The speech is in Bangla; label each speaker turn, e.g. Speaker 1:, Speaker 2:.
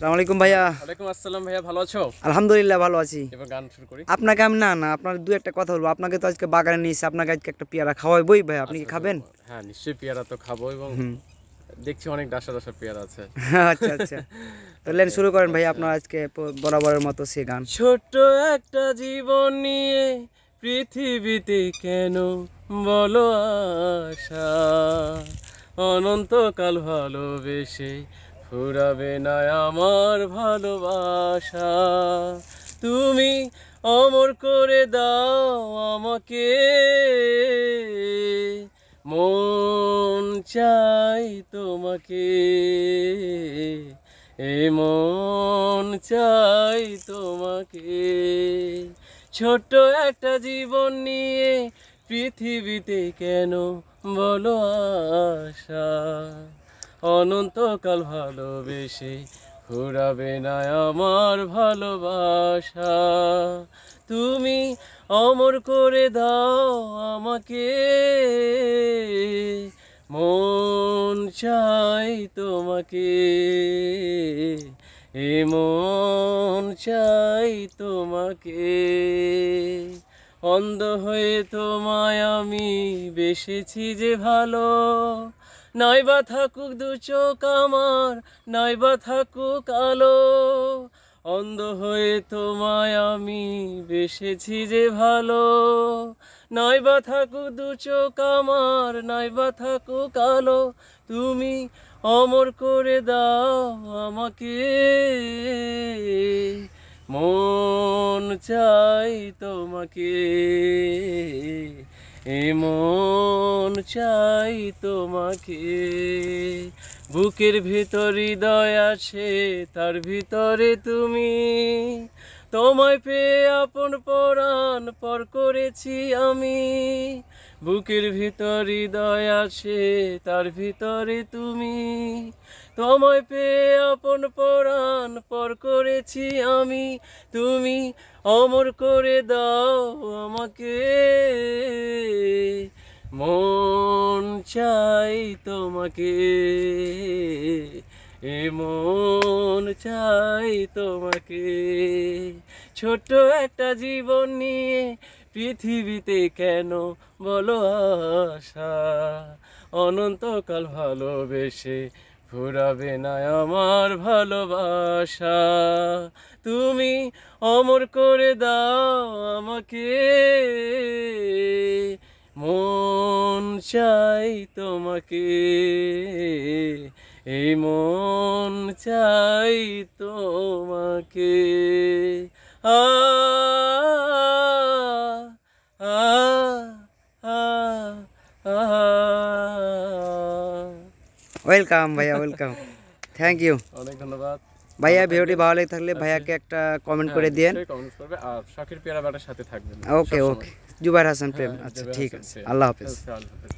Speaker 1: আলাইকুম ভাইয়া
Speaker 2: আসসালাম ভাইয়া ভালো আছো আলহামদুলিল্লাহ ভালো আছি শুরু
Speaker 1: একটা কথা বলবো আপনাকে তো আজকে বাগানে আপনাকে আজকে একটা পেয়ারা ভাই আপনি কি আচ্ছা, খাবেন আচ্ছা,
Speaker 2: হ্যাঁ, পেয়ারা তো খাবো দেখছি অনেক পেয়ারা আছে আচ্ছা আচ্ছা
Speaker 1: তাহলে শুরু করেন ভাই আপনার আচ্ছা। আজকে বরাবরের মতো সে গান ছোট
Speaker 2: একটা জীবন নিয়ে পৃথিবীতে কেন বলো আশা অনন্তকাল ভালোবেসে ফুরাবে না আমার ভালোবাসা তুমি অমর করে দাও আমাকে মন চাই তোমাকে এ মন চাই তোমাকে ছোট একটা জীবন নিয়ে পৃথিবীতে কেন বলো আশা অনন্তকাল ভালোবেসে ঘুরাবে না আমার ভালোবাসা তুমি অমর করে দাও আমাকে মন চাই তোমাকে এ মন চাই তোমাকে অন্ধ হয়ে তোমায় আমি বেসেছি যে ভালো নয়বা থাকুক দু চোখ আমার নয়বা থাকুক আলো অন্ধ হয়ে তোমায় আমি বেসেছি যে ভালো নয়বা থাকুক দু চোখ আমার নয়বা থাকুক আলো তুমি অমর করে দাও আমাকে মন চাই তোমাকে এমন চাই তোমাকে বুকের ভিতর হৃদয় আছে তার ভিতরে তুমি তোমায় পেয়ে আপন পরাণ পর করেছি আমি বুকের ভিতর হৃদয় আছে তার ভিতরে তুমি তোমায় পেয়ে আপন পরাণ পর করেছি আমি তুমি অমর করে দাও আমাকে মন চাই তোমাকে এ মন চাই তোমাকে ছোট একটা জীবন নিয়ে পৃথিবীতে কেন বলো আশা অনন্তকাল ভালোবেসে ঘুরাবে না আমার ভালোবাসা তুমি অমর করে দাও আমাকে চাই তোমাকে এই মন চাই তোমাকে আ ওয়েলকাম ভাইয়া ওয়েলকাম থ্যাংক ইউ অনেক ধন্যবাদ
Speaker 1: ভাইয়া আচ্ছা, ভিডিওটি ভালো লেগে থাকলে আচ্ছা। ভাইয়াকে একটা কমেন্ট হ্যাঁ, করে দিয়েন
Speaker 2: সাথে থাকবেন ওকে ওকে জুবাইর হাসান প্রেম হ্যাঁ, আচ্ছা ঠিক আছে আল্লাহ হাফেজ